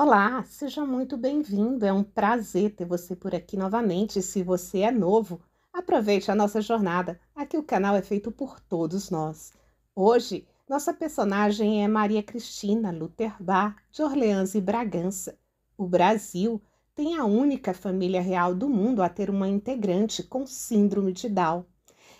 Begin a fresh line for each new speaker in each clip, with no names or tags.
Olá, seja muito bem-vindo. É um prazer ter você por aqui novamente. Se você é novo, aproveite a nossa jornada. Aqui o canal é feito por todos nós. Hoje, nossa personagem é Maria Cristina Luterbá, de Orleans e Bragança. O Brasil tem a única família real do mundo a ter uma integrante com síndrome de Down.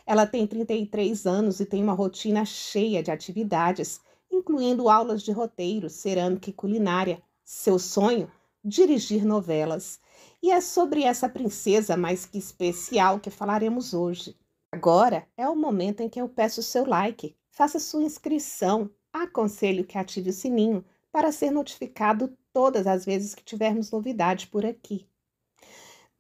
Ela tem 33 anos e tem uma rotina cheia de atividades, incluindo aulas de roteiro, cerâmica e culinária seu sonho? Dirigir novelas. E é sobre essa princesa mais que especial que falaremos hoje. Agora é o momento em que eu peço seu like, faça sua inscrição, aconselho que ative o sininho para ser notificado todas as vezes que tivermos novidade por aqui.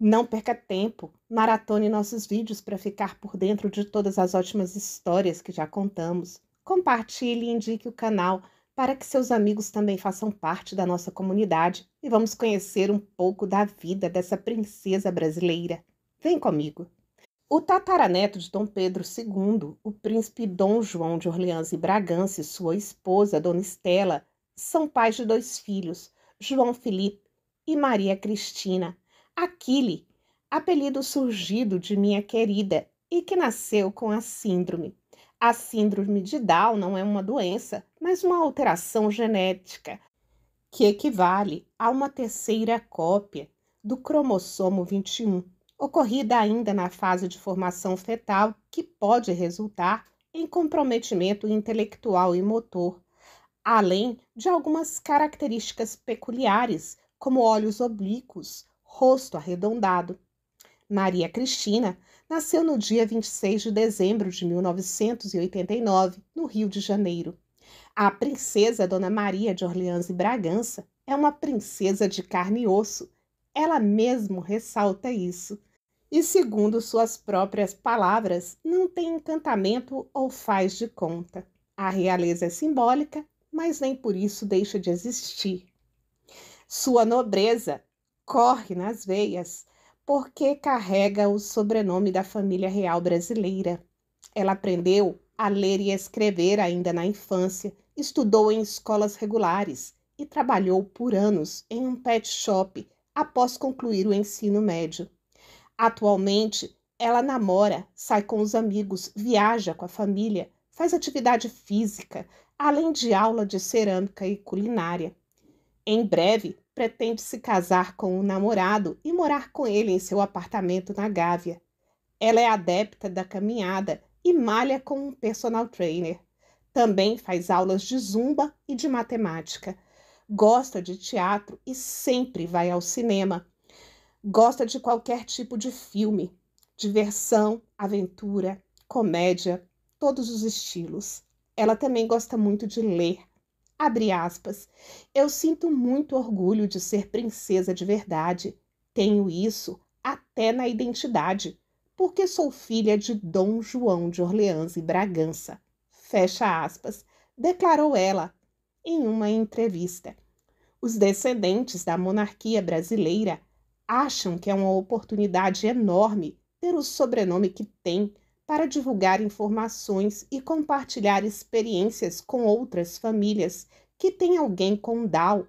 Não perca tempo, maratone nossos vídeos para ficar por dentro de todas as ótimas histórias que já contamos. Compartilhe e indique o canal para que seus amigos também façam parte da nossa comunidade e vamos conhecer um pouco da vida dessa princesa brasileira. Vem comigo! O tataraneto de Dom Pedro II, o príncipe Dom João de Orleans e Bragança e sua esposa, Dona Estela, são pais de dois filhos, João Felipe e Maria Cristina. Aquile, apelido surgido de minha querida e que nasceu com a síndrome. A síndrome de Down não é uma doença, mas uma alteração genética, que equivale a uma terceira cópia do cromossomo 21, ocorrida ainda na fase de formação fetal, que pode resultar em comprometimento intelectual e motor, além de algumas características peculiares, como olhos oblíquos, rosto arredondado. Maria Cristina nasceu no dia 26 de dezembro de 1989, no Rio de Janeiro. A princesa Dona Maria de Orleans e Bragança é uma princesa de carne e osso. Ela mesmo ressalta isso. E, segundo suas próprias palavras, não tem encantamento ou faz de conta. A realeza é simbólica, mas nem por isso deixa de existir. Sua nobreza corre nas veias porque carrega o sobrenome da família real brasileira. Ela aprendeu a ler e escrever ainda na infância, estudou em escolas regulares e trabalhou por anos em um pet shop após concluir o ensino médio. Atualmente, ela namora, sai com os amigos, viaja com a família, faz atividade física, além de aula de cerâmica e culinária. Em breve, pretende se casar com um namorado e morar com ele em seu apartamento na Gávea. Ela é adepta da caminhada e malha com um personal trainer. Também faz aulas de zumba e de matemática. Gosta de teatro e sempre vai ao cinema. Gosta de qualquer tipo de filme, diversão, aventura, comédia, todos os estilos. Ela também gosta muito de ler. Abre aspas. Eu sinto muito orgulho de ser princesa de verdade. Tenho isso até na identidade, porque sou filha de Dom João de Orleans e Bragança. Fecha aspas, declarou ela em uma entrevista. Os descendentes da monarquia brasileira acham que é uma oportunidade enorme ter o sobrenome que tem para divulgar informações e compartilhar experiências com outras famílias que têm alguém com Down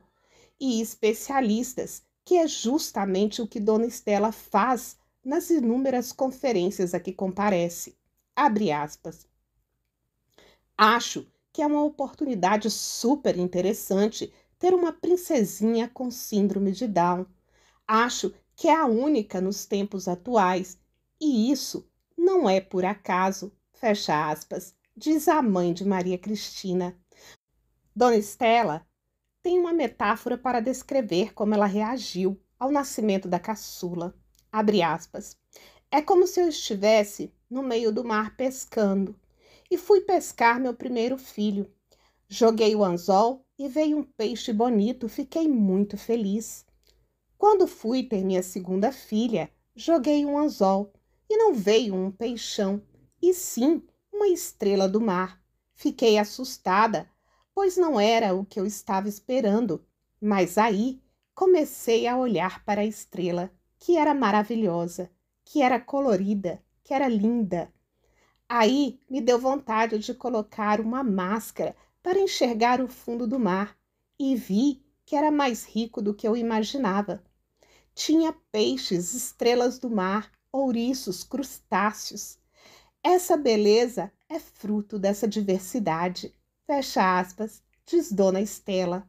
e especialistas, que é justamente o que Dona Estela faz nas inúmeras conferências a que comparece. Abre aspas. Acho que é uma oportunidade super interessante ter uma princesinha com síndrome de Down. Acho que é a única nos tempos atuais, e isso não é por acaso, fecha aspas, diz a mãe de Maria Cristina. Dona Estela tem uma metáfora para descrever como ela reagiu ao nascimento da caçula. Abre aspas. É como se eu estivesse no meio do mar pescando e fui pescar meu primeiro filho. Joguei o anzol e veio um peixe bonito, fiquei muito feliz. Quando fui ter minha segunda filha, joguei um anzol e não veio um peixão, e sim uma estrela do mar. Fiquei assustada, pois não era o que eu estava esperando, mas aí comecei a olhar para a estrela, que era maravilhosa, que era colorida, que era linda. Aí me deu vontade de colocar uma máscara para enxergar o fundo do mar e vi que era mais rico do que eu imaginava. Tinha peixes, estrelas do mar, ouriços, crustáceos. Essa beleza é fruto dessa diversidade. Fecha aspas, diz Dona Estela.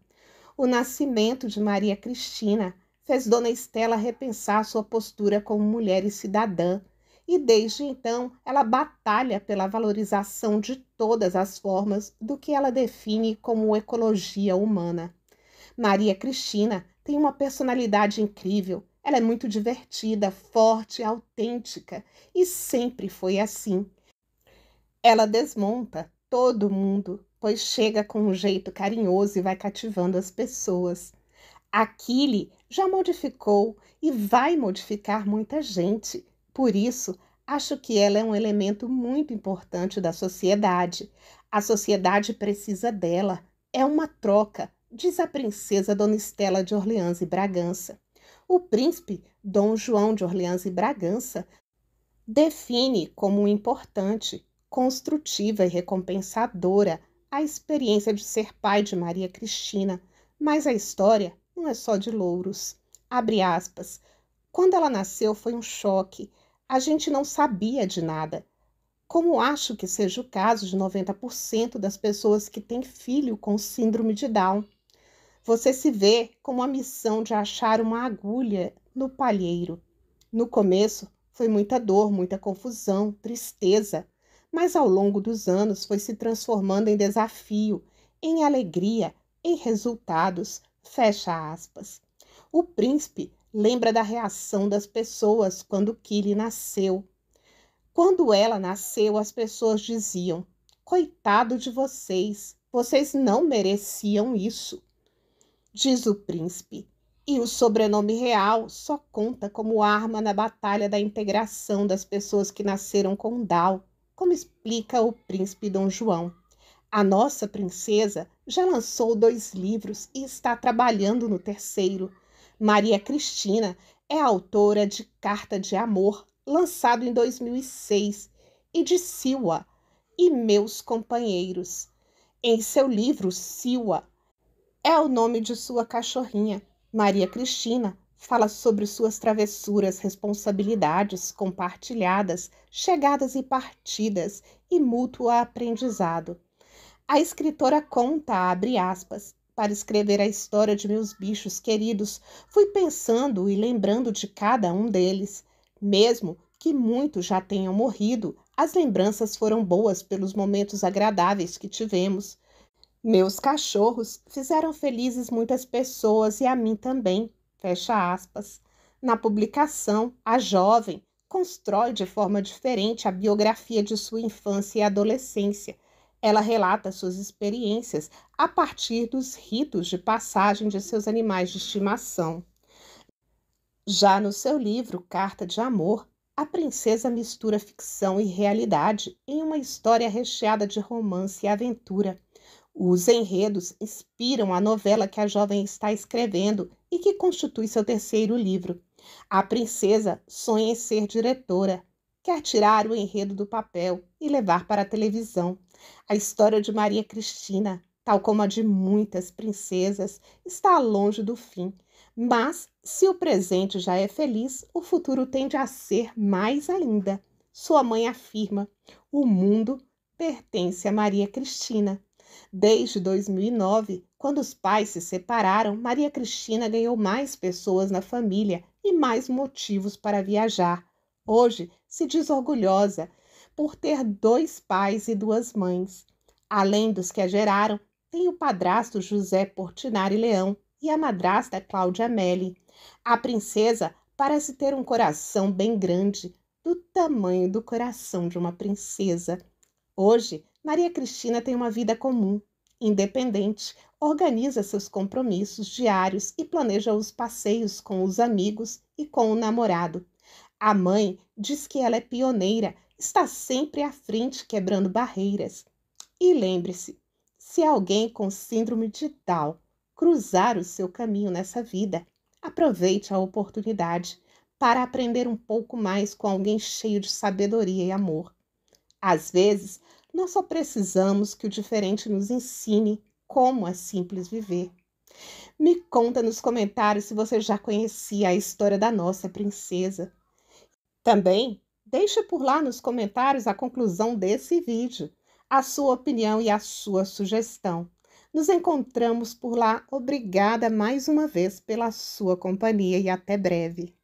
O nascimento de Maria Cristina fez Dona Estela repensar sua postura como mulher e cidadã, e desde então ela batalha pela valorização de todas as formas do que ela define como ecologia humana. Maria Cristina tem uma personalidade incrível ela é muito divertida, forte, autêntica e sempre foi assim. Ela desmonta todo mundo, pois chega com um jeito carinhoso e vai cativando as pessoas. Aquile já modificou e vai modificar muita gente. Por isso, acho que ela é um elemento muito importante da sociedade. A sociedade precisa dela. É uma troca, diz a princesa Dona Estela de Orleans e Bragança o príncipe Dom João de Orleans e Bragança define como importante, construtiva e recompensadora a experiência de ser pai de Maria Cristina, mas a história não é só de louros. Abre aspas. Quando ela nasceu foi um choque. A gente não sabia de nada. Como acho que seja o caso de 90% das pessoas que têm filho com síndrome de Down. Você se vê como a missão de achar uma agulha no palheiro. No começo foi muita dor, muita confusão, tristeza, mas ao longo dos anos foi se transformando em desafio, em alegria, em resultados. Fecha aspas. O príncipe lembra da reação das pessoas quando Kili nasceu. Quando ela nasceu, as pessoas diziam: Coitado de vocês, vocês não mereciam isso diz o príncipe, e o sobrenome real só conta como arma na batalha da integração das pessoas que nasceram com Dal, como explica o príncipe Dom João. A nossa princesa já lançou dois livros e está trabalhando no terceiro. Maria Cristina é autora de Carta de Amor, lançado em 2006, e de Siwa e Meus Companheiros. Em seu livro Siwa, é o nome de sua cachorrinha. Maria Cristina fala sobre suas travessuras, responsabilidades compartilhadas, chegadas e partidas e mútuo aprendizado. A escritora conta, abre aspas, para escrever a história de meus bichos queridos, fui pensando e lembrando de cada um deles. Mesmo que muitos já tenham morrido, as lembranças foram boas pelos momentos agradáveis que tivemos. Meus cachorros fizeram felizes muitas pessoas e a mim também. Fecha aspas. Na publicação, a jovem constrói de forma diferente a biografia de sua infância e adolescência. Ela relata suas experiências a partir dos ritos de passagem de seus animais de estimação. Já no seu livro Carta de Amor, a princesa mistura ficção e realidade em uma história recheada de romance e aventura. Os enredos inspiram a novela que a jovem está escrevendo e que constitui seu terceiro livro. A princesa sonha em ser diretora, quer tirar o enredo do papel e levar para a televisão. A história de Maria Cristina, tal como a de muitas princesas, está longe do fim. Mas, se o presente já é feliz, o futuro tende a ser mais ainda. Sua mãe afirma: o mundo pertence a Maria Cristina. Desde 2009, quando os pais se separaram, Maria Cristina ganhou mais pessoas na família e mais motivos para viajar. Hoje se diz orgulhosa por ter dois pais e duas mães. Além dos que a geraram, tem o padrasto José Portinari Leão e a madrasta Cláudia Melli. A princesa parece ter um coração bem grande, do tamanho do coração de uma princesa. Hoje, Maria Cristina tem uma vida comum, independente, organiza seus compromissos diários e planeja os passeios com os amigos e com o namorado. A mãe diz que ela é pioneira, está sempre à frente quebrando barreiras. E lembre-se: se alguém com síndrome de Down cruzar o seu caminho nessa vida, aproveite a oportunidade para aprender um pouco mais com alguém cheio de sabedoria e amor. Às vezes, nós só precisamos que o diferente nos ensine como é simples viver. Me conta nos comentários se você já conhecia a história da nossa princesa. Também deixa por lá nos comentários a conclusão desse vídeo, a sua opinião e a sua sugestão. Nos encontramos por lá. Obrigada mais uma vez pela sua companhia e até breve.